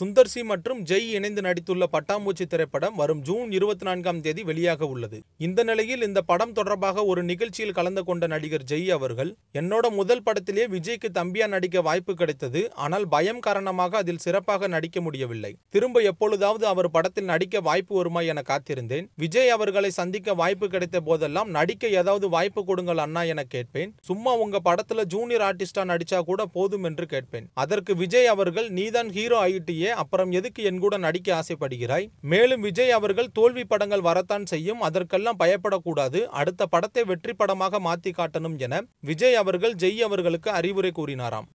Sundar C மற்றும் ஜெய் இணைந்து நடித்துள்ள பட்டாம்பூச்சி திரைப்படம் வரும் ஜூன் இருபத்தி நான்காம் தேதி வெளியாக உள்ளது இந்த நிலையில் இந்த படம் தொடர்பாக ஒரு நிகழ்ச்சியில் கலந்து கொண்ட நடிகர் ஜெய் அவர்கள் என்னோட முதல் படத்திலே விஜய்க்கு தம்பியா நடிக்க வாய்ப்பு கிடைத்தது ஆனால் பயம் காரணமாக அதில் சிறப்பாக நடிக்க முடியவில்லை திரும்ப எப்பொழுதாவது அவர் படத்தில் நடிக்க வாய்ப்பு வருமா என காத்திருந்தேன் விஜய் அவர்களை சந்திக்க வாய்ப்பு கிடைத்த போதெல்லாம் நடிக்க ஏதாவது வாய்ப்பு கொடுங்கள் அண்ணா என கேட்பேன் சும்மா உங்க படத்துல ஜூனியர் ஆர்டிஸ்டா நடிச்சா கூட போதும் என்று கேட்பேன் அதற்கு விஜய் அவர்கள் நீதான் ஹீரோ ஆகிட்டு விஜயே அப்புறம் எதுக்கு என் கூட நடிக்க ஆசைப்படுகிறாய் மேலும் விஜய் அவர்கள் தோல்வி படங்கள் வரத்தான் செய்யும் அதற்கெல்லாம் பயப்படக்கூடாது அடுத்த படத்தை வெற்றி படமாக மாத்தி காட்டணும் என விஜய் அவர்கள் ஜெய் அவர்களுக்கு அறிவுரை கூறினாராம்